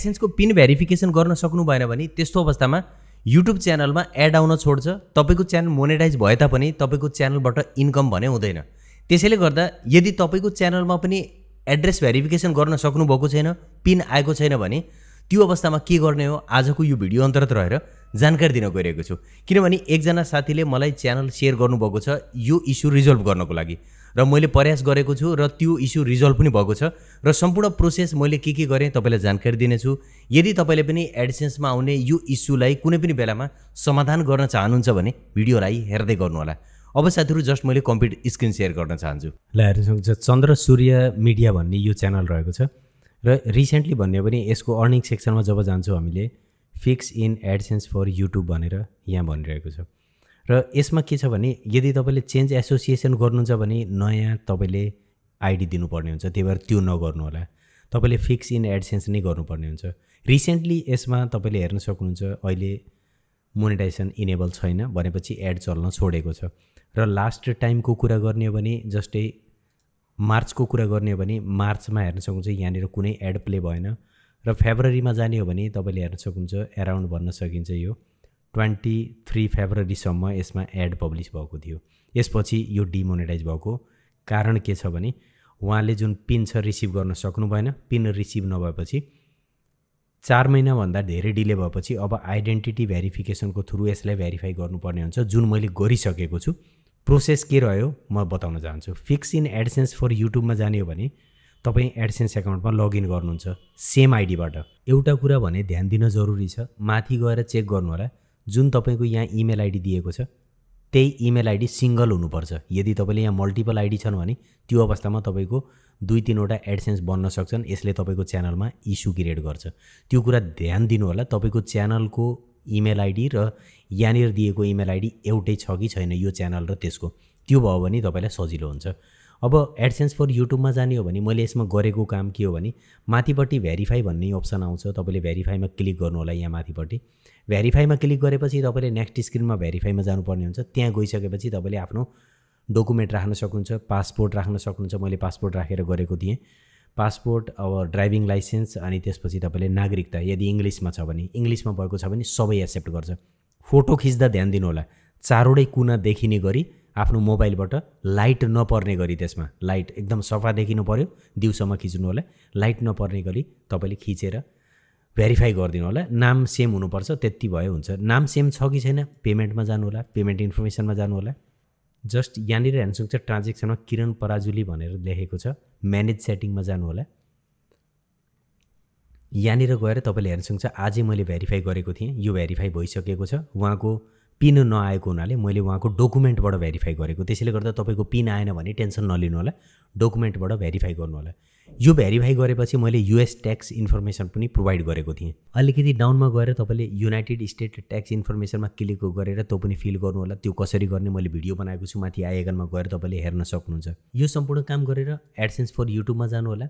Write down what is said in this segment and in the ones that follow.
लाइसेन्सको pin verification गर्न सक्नु भएन भने त्यस्तो अवस्थामा युट्युब च्यानलमा एड आउन छोड्छ तपाईँको च्यानल मोनिटाइज भए तापनि तपाईँको च्यानलबाट इन्कम भने हुँदैन त्यसैले गर्दा यदि तपाईँको च्यानलमा पनि एड्रेस भेरिफिकेसन गर्न सक्नुभएको छैन पिन आएको छैन भने त्यो अवस्थामा के गर्ने हो आजको यो भिडियो अन्तर्गत रहेर जानकारी दिन गइरहेको छु किनभने एकजना साथीले मलाई च्यानल सेयर गर्नुभएको छ यो इस्यु रिजल्भ गर्नको लागि र मैले प्रयास गरेको छु र त्यो इस्यु रिजल्भ पनि भएको छ र सम्पूर्ण प्रोसेस मैले के के गरेँ तपाईँलाई जानकारी दिनेछु यदि तपाईँले पनि एडिसेन्समा आउने यो इस्युलाई कुनै पनि बेलामा समाधान गर्न चाहनुहुन्छ भने भिडियोलाई हेर्दै गर्नुहोला अब साथीहरू जस्ट मैले कम्प्युटर स्क्रिन सेयर गर्न चाहन्छु ल हेर्न सक्छ चन्द्र सूर्य मिडिया भन्ने यो च्यानल रहेको छ र रिसेन्टली भन्यो भने यसको अर्निङ सेक्सनमा जब जान्छौँ हामीले fix in AdSense for YouTube भनेर यहाँ भनिरहेको छ र यसमा के छ भने यदि तपाईँले चेन्ज एसोसिएसन गर्नुहुन्छ भने नयाँ तपाईँले आइडी दिनुपर्ने हुन्छ त्यही भएर त्यो नगर्नु होला तपाईँले फिक्स इन एडसेन्स नै गर्नुपर्ने हुन्छ रिसेन्टली यसमा तपाईँले हेर्न सक्नुहुन्छ अहिले मोनिटाइजेसन इनेबल छैन भनेपछि एड चल्न छोडेको छ र लास्ट टाइमको कुरा गर्ने हो भने जस्तै मार्चको कुरा गर्ने हो भने मार्चमा हेर्न सक्नुहुन्छ यहाँनिर कुनै एड प्ले भएन र फेब्रुअरीमा जाने हो भने तपाईँले हेर्न सक्नुहुन्छ एराउन्ड भन्न सकिन्छ यो ट्वेन्टी थ्री फेब्रुअरीसम्म यसमा एड पब्लिस भएको थियो यसपछि यो डिमोनिटाइज भएको कारण के छ भने उहाँले जुन पिन छ रिसिभ गर्न सक्नु भएन पिन रिसिभ नभएपछि चार महिनाभन्दा धेरै डिले भएपछि अब आइडेन्टिटी भेरिफिकेसनको थ्रु यसलाई भेरिफाई गर्नुपर्ने हुन्छ जुन मैले गरिसकेको छु प्रोसेस के रह्यो म बताउन चाहन्छु फिक्स इन एडसेन्स फर युट्युबमा जाने हो भने तपाईँ एडसेन्स एकाउन्टमा लगइन गर्नुहुन्छ सेम आइडीबाट एउटा कुरा भने ध्यान दिन जरुरी छ माथि गएर चेक गर्नु होला जुन तपाईँको यहाँ इमेल आइडी दिएको छ त्यही इमेल आइडी सिङ्गल हुनुपर्छ यदि तपाईँले यहाँ मल्टिपल आइडी छन् भने त्यो अवस्थामा तपाईँको दुई तिनवटा एडसेन्स बन्न सक्छन् यसले तपाईँको च्यानलमा इस्यु क्रिएट गर्छ त्यो कुरा ध्यान दिनु होला तपाईँको च्यानलको इमेल आइडी र यहाँनिर दिएको इमेल आइडी एउटै छ कि छैन यो च्यानल र त्यसको त्यो भयो भने तपाईँलाई सजिलो हुन्छ अब एडसेन्स फर युट्युबमा जाने हो भने मैले यसमा गरेको काम के हो भने माथिपट्टि भेरिफाई भन्ने अप्सन आउँछ तपाईँले भेरिफाईमा क्लिक गर्नु होला यहाँ माथिपट्टि भेरिफाईमा क्लिक गरेपछि तपाईँले नेक्स्ट स्क्रिनमा भेरिफाईमा जानुपर्ने हुन्छ त्यहाँ गइसकेपछि तपाईँले आफ्नो डकुमेन्ट राख्न सक्नुहुन्छ पासपोर्ट राख्न सक्नुहुन्छ मैले पासपोर्ट राखेर गरेको थिएँ पासपोर्ट अब ड्राइभिङ लाइसेन्स अनि त्यसपछि तपाईँले नागरिकता यदि इङ्ग्लिसमा छ भने इङ्ग्लिसमा भएको छ भने सबै एक्सेप्ट गर्छ फोटो खिच्दा ध्यान दिनुहोला चारवटै कुना देखिने गरी आफ्नो मोबाइलबाट लाइट नपर्ने गरी त्यसमा लाइट एकदम सफा देखिनु पऱ्यो दिउँसोमा खिच्नु होला लाइट नपर्ने गरी तपाईँले खिचेर भेरिफाई गरिदिनु होला नाम सेम हुनुपर्छ त्यति भयो हुन्छ नाम सेम छ कि छैन पेमेन्टमा जानु होला पेमेन्ट इन्फर्मेसनमा जानु होला जस्ट यहाँनिर हेर्न सक्छ ट्रान्जेक्सनमा किरण पराजुली भनेर लेखेको छ म्यानेज सेटिङमा जानु होला यहाँनिर गएर तपाईँले हेर्न सक्छ आजै मैले भेरिफाई गरेको थिएँ यो भेरिफाई भइसकेको छ उहाँको पिन नआएको हुनाले मैले उहाँको डकुमेन्टबाट भेरिफाई गरेको त्यसैले गर्दा तपाईँको पिन आएन भने टेन्सन नलिनु होला डकुमेन्टबाट भेरिफाई गर्नु होला यो भेरिफाई गरेपछि मैले युएस ट्याक्स इन्फर्मेसन पनि प्रोभाइड गरेको थिएँ अलिकति डाउनमा गएर तपाईँले युनाइटेड स्टेट ट्याक्स इन्फर्मेसनमा क्लिक गरेर त्यो पनि फिल गर्नु होला त्यो कसरी गर्ने मैले भिडियो बनाएको छु माथि आइकनमा गएर तपाईँले हेर्न सक्नुहुन्छ यो सम्पूर्ण काम गरेर एडसेन्स फर युट्युबमा जानु होला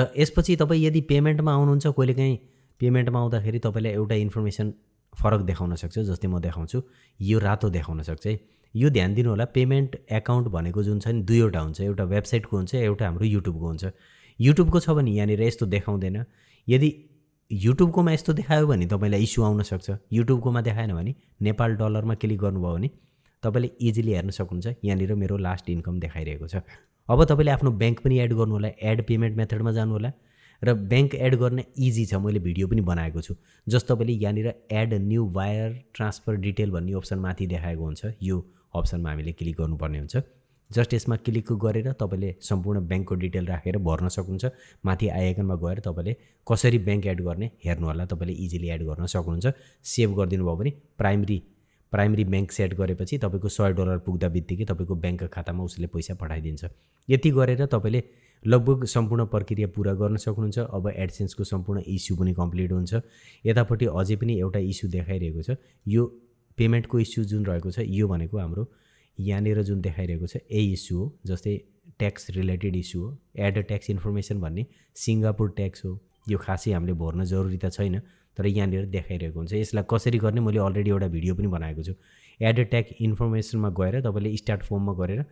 र यसपछि तपाईँ यदि पेमेन्टमा आउनुहुन्छ कहिलेकाहीँ पेमेन्टमा आउँदाखेरि तपाईँलाई एउटा इन्फर्मेसन फरक देखाउन सक्छ जस्तै म देखाउँछु यो रातो देखाउन सक्छ है यो ध्यान दिनु होला पेमेन्ट एकाउन्ट भनेको जुन छ नि दुईवटा हुन्छ एउटा वेबसाइटको हुन्छ एउटा हाम्रो युट्युबको हुन्छ युट्युबको छ भने यहाँनिर यस्तो देखाउँदैन यदि युट्युबकोमा यस्तो देखायो भने तपाईँलाई इस्यु आउन सक्छ युट्युबकोमा देखाएन भने नेपाल डलरमा क्लिक गर्नुभयो भने तपाईँले इजिली हेर्न सक्नुहुन्छ यहाँनिर मेरो लास्ट इन्कम देखाइरहेको छ अब तपाईँले आफ्नो ब्याङ्क पनि एड गर्नु होला एड पेमेन्ट मेथडमा जानु होला र ब्याङ्क एड गर्न इजी छ मैले भिडियो पनि बनाएको छु जस तपाईँले यहाँनिर add new wire transfer detail भन्ने अप्सन माथि देखाएको हुन्छ यो अप्सनमा हामीले क्लिक गर्नुपर्ने हुन्छ जस्ट यसमा क्लिक गरेर तपाईँले सम्पूर्ण ब्याङ्कको डिटेल राखेर भर्न सक्नुहुन्छ माथि आइकनमा गएर तपाईँले कसरी ब्याङ्क एड गर्ने हेर्नु होला तपाईँले इजिली एड गर्न सक्नुहुन्छ सेभ गरिदिनु भयो भने प्राइमेरी प्राइमेरी ब्याङ्क सेट गरेपछि तपाईँको सय डलर पुग्दा बित्तिकै तपाईँको ब्याङ्क खातामा उसले पैसा पठाइदिन्छ यति गरेर तपाईँले लगभग सम्पूर्ण प्रक्रिया पुरा गर्न सक्नुहुन्छ अब एडसेन्सको सम्पूर्ण इस्यु पनि कम्प्लिट हुन्छ यतापट्टि अझै पनि एउटा इस्यु देखाइरहेको छ यो पेमेन्टको इस्यु जुन रहेको छ यो भनेको हाम्रो यहाँनिर जुन देखाइरहेको छ यही इस्यु हो जस्तै ट्याक्स रिलेटेड इस्यु हो एड ट्याक्स इन्फर्मेसन भन्ने सिङ्गापुर ट्याक्स हो यो खासै हामीले भर्न जरुरी त छैन तर यहाँनिर देखाइरहेको हुन्छ यसलाई कसरी गर्ने मैले अलरेडी एउटा भिडियो पनि बनाएको छु एड ट्याक इन्फर्मेसनमा गएर तपाईँले स्टार्ट फर्ममा गरेर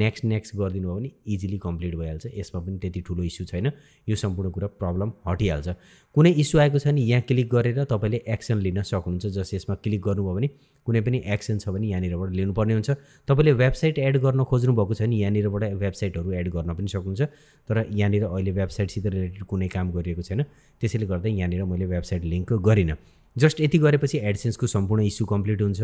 नेक्स्ट नेक्स्ट गरिदिनु भयो भने इजिली कम्प्लिट भइहाल्छ यसमा पनि त्यति ठुलो इस्यु छैन यो सम्पूर्ण कुरा प्रब्लम हटिहाल्छ कुनै इस्यु आएको छ भने यहाँ क्लिक गरेर तपाईँले एक्सन लिन सक्नुहुन्छ जस यसमा क्लिक गर्नुभयो भने कुनै पनि एक्सन छ भने यहाँनिरबाट लिनुपर्ने हुन्छ तपाईँले वेबसाइट एड गर्न खोज्नुभएको छ भने यहाँनिरबाट वेबसाइटहरू एड गर्न पनि सक्नुहुन्छ तर यहाँनिर अहिले वेबसाइटसित रिलेटेड कुनै काम गरिएको छैन त्यसैले गर्दा यहाँनिर मैले वेबसाइट लिङ्क गरिनँ जस्ट यति गरेपछि एडसेन्सको सम्पूर्ण इस्यु कम्प्लिट हुन्छ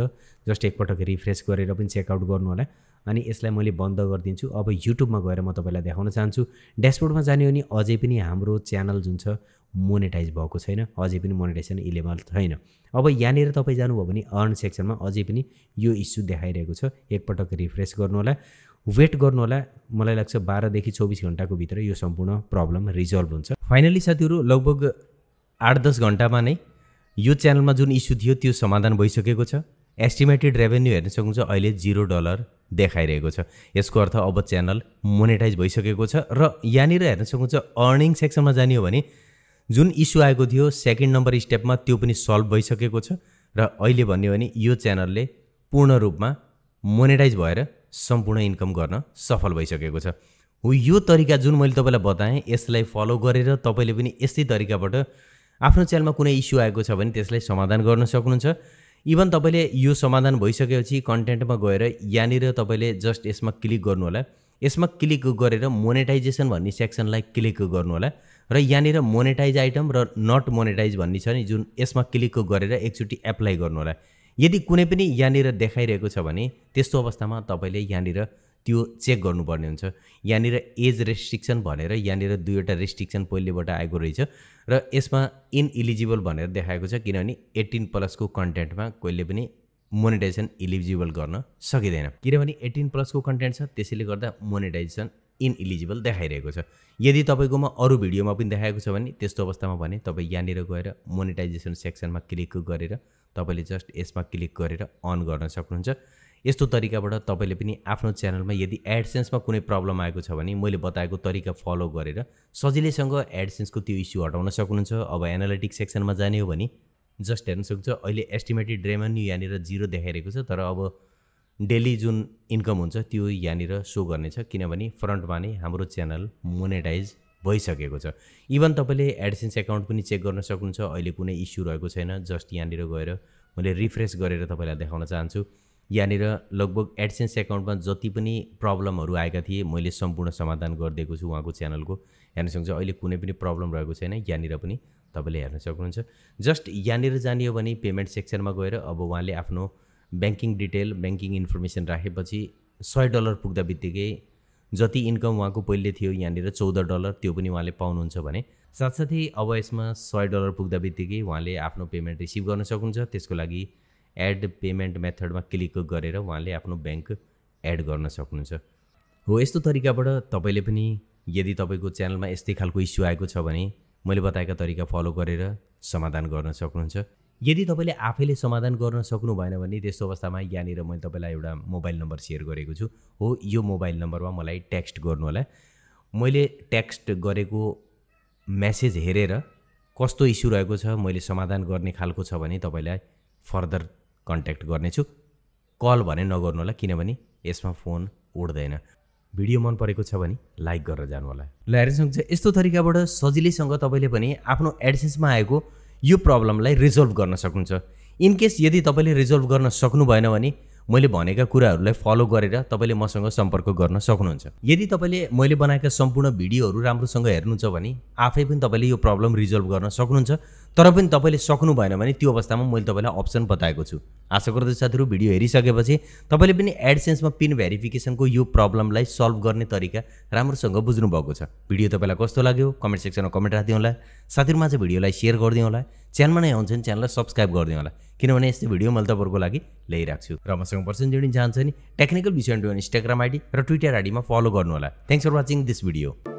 जस्ट एकपटक रिफ्रेस गरेर पनि चेकआउट गर्नु होला अनि यसलाई मैले बन्द गरिदिन्छु अब युट्युबमा गएर म तपाईँलाई देखाउन चाहन्छु ड्यासबोर्डमा जाने हो भने अझै पनि हाम्रो च्यानल जुन छ मोनिटाइज भएको छैन अझै पनि मोनिटाइजेसन इलेभल छैन अब यहाँनिर तपाईँ जानुभयो भने अर्न सेक्सनमा अझै पनि यो इस्यु देखाइरहेको छ एकपटक रिफ्रेस गर्नुहोला वेट गर्नुहोला मलाई लाग्छ बाह्रदेखि चौबिस घन्टाको भित्र यो सम्पूर्ण प्रब्लम रिजल्भ हुन्छ फाइनली साथीहरू लगभग आठ दस घन्टामा नै यो च्यानलमा जुन इस्यु थियो त्यो समाधान भइसकेको छ एस्टिमेटेड रेभेन्यू हेर्न सक्नुहुन्छ अहिले जिरो डलर देखाइरहेको छ यसको अर्थ अब च्यानल मोनिटाइज भइसकेको छ र यहाँनिर हेर्न सक्नुहुन्छ अर्निङ सेक्सनमा जाने हो भने जुन इस्यु आएको थियो सेकेन्ड नम्बर स्टेपमा त्यो पनि सल्भ भइसकेको छ र अहिले भन्यो भने यो च्यानलले पूर्ण रूपमा मोनिटाइज भएर सम्पूर्ण इन्कम गर्न सफल भइसकेको छ हो यो तरिका जुन मैले तपाईँलाई बताएँ यसलाई फलो गरेर तपाईँले पनि यस्तै तरिकाबाट आफ्नो च्यानलमा कुनै इस्यु आएको छ भने त्यसलाई समाधान गर्न सक्नुहुन्छ इभन तपाईँले यो समाधान भइसकेपछि कन्टेन्टमा गएर यहाँनिर तपाईँले जस्ट यसमा क्लिक गर्नु होला यसमा क्लिक गरेर मोनेटाइजेसन भन्ने सेक्सनलाई क्लिक गर्नु होला र यहाँनिर मोनेटाइज आइटम र नट मोनेटाइज भन्ने छ नि जुन यसमा क्लिक गरेर एकचोटि एप्लाई होला यदि कुनै पनि यहाँनिर देखाइरहेको छ भने त्यस्तो अवस्थामा तपाईँले यहाँनिर त्यो चेक गर्नुपर्ने हुन्छ यहाँनिर एज रेस्ट्रिक्सन भनेर यहाँनिर दुईवटा रेस्ट्रिक्सन पहिलेबाट आएको रहेछ र यसमा इनइलिजिबल भनेर देखाएको छ किनभने एट्टिन प्लसको कन्टेन्टमा कहिले पनि मोनिटाइजेसन इलिजिबल गर्न सकिँदैन किनभने एट्टिन प्लसको कन्टेन्ट छ त्यसैले गर्दा मोनिटाइजेसन इनइलिजिबल देखाइरहेको छ यदि तपाईँकोमा अरू भिडियोमा पनि देखाएको छ भने त्यस्तो अवस्थामा भने तपाईँ यहाँनिर गएर मोनिटाइजेसन सेक्सनमा क्लिक गरेर तपाईँले जस्ट यसमा क्लिक गरेर अन गर्न सक्नुहुन्छ यस्तो तरिकाबाट तपाईँले पनि आफ्नो च्यानलमा यदि एडसेन्समा कुनै प्रब्लम आएको छ भने मैले बताएको तरिका फलो गरेर सजिलैसँग एडसेन्सको त्यो इस्यु हटाउन सक्नुहुन्छ अब एनालिटिक्स सेक्सनमा जाने हो भने जस्ट हेर्न सक्छ अहिले एस्टिमेटेड रेभेन्यू यहाँनिर जिरो देखाइरहेको छ तर अब डेली जुन इन्कम हुन्छ त्यो यहाँनिर सो गर्नेछ किनभने फ्रन्टमा नै हाम्रो च्यानल मोनेटाइज भइसकेको छ इभन तपाईँले एडसेन्स एकाउन्ट पनि चेक गर्न सक्नुहुन्छ अहिले कुनै इस्यु रहेको छैन जस्ट यहाँनिर गएर मैले रिफ्रेस गरेर तपाईँलाई देखाउन चाहन्छु यहाँनिर लगभग एडसेन्स एकाउन्टमा जति पनि प्रब्लमहरू आएका थिए मैले सम्पूर्ण समाधान गरिदिएको छु उहाँको च्यानलको हेर्न सक्नुहुन्छ अहिले कुनै पनि प्रब्लम रहेको छैन यहाँनिर पनि तपाईँले हेर्न सक्नुहुन्छ जस्ट यहाँनिर जाने हो भने पेमेन्ट सेक्सनमा गएर अब उहाँले आफ्नो ब्याङ्किङ डिटेल ब्याङ्किङ इन्फर्मेसन राखेपछि सय डलर पुग्दा बित्तिकै जति इन्कम उहाँको पहिले थियो यहाँनिर चौध डलर त्यो पनि उहाँले पाउनुहुन्छ भने साथसाथै अब यसमा सय डलर पुग्दा बित्तिकै उहाँले आफ्नो पेमेन्ट रिसिभ गर्न सक्नुहुन्छ त्यसको लागि एड पेमेन्ट मेथडमा क्लिक गरेर उहाँले आफ्नो ब्याङ्क एड गर्न सक्नुहुन्छ हो यस्तो तरिकाबाट तपाईँले पनि यदि तपाईँको च्यानलमा यस्तै खालको इस्यु आएको छ भने मैले बताएका तरिका फलो गरेर समाधान गर्न सक्नुहुन्छ यदि तपाईँले आफैले समाधान गर्न सक्नु भएन भने त्यस्तो अवस्थामा यहाँनिर मैले तपाईँलाई एउटा मोबाइल नम्बर सेयर गरेको छु हो यो मोबाइल नम्बरमा मलाई टेक्स्ट गर्नु होला मैले टेक्स्ट गरेको मेसेज हेरेर कस्तो इस्यु रहेको छ मैले समाधान गर्ने खालको छ भने तपाईँलाई फर्दर कन्ट्याक्ट गर्नेछु कल भने नगर्नु होला किनभने यसमा फोन उड्दैन भिडियो मन परेको छ भने लाइक गरेर जानु होला ल ल्यारेन्सङ चाहिँ यस्तो तरिकाबाट सजिलैसँग तपाईँले पनि आफ्नो एडसेन्समा आएको यो प्रब्लमलाई रिजल्भ गर्न सक्नुहुन्छ इनकेस यदि तपाईँले रिजल्भ गर्न सक्नु भएन भने मैले भनेका कुराहरूलाई फलो गरेर तपाईँले मसँग सम्पर्क गर्न सक्नुहुन्छ यदि तपाईँले मैले बनाएका सम्पूर्ण भिडियोहरू राम्रोसँग हेर्नुहुन्छ भने आफै पनि तपाईँले यो प्रब्लम रिजल्भ गर्न सक्नुहुन्छ तर पनि तपाईँले सक्नु भएन भने त्यो अवस्थामा मैले तपाईँलाई अप्सन बताएको छु आशा गर्दै साथीहरू भिडियो हेरिसकेपछि तपाईँले पनि एडसेन्समा पिन भेरिफिकेसनको यो प्रब्लमलाई सल्भ गर्ने तरिका राम्रोसँग बुझ्नुभएको छ भिडियो तपाईँलाई कस्तो लाग्यो कमेन्ट सेक्सनमा कमेन्ट राखिदिउँला होला साथीहरूमा चाहिँ भिडियोलाई सेयर गरिदिउँला होला च्यानलमा नै आउँछन् च्यानललाई सब्सक्राइब गरिदिउँला होला किनभने यस्तै भिडियो मैले तपाईँहरूको लागि ल्याइरहेको छु र मसँग पर्सन जोडिन चाहन्छु नि टेक्निकल विषय इन्स्टाग्राम आइडी र ट्विटर आइडीमा फलो होला thanks for watching this video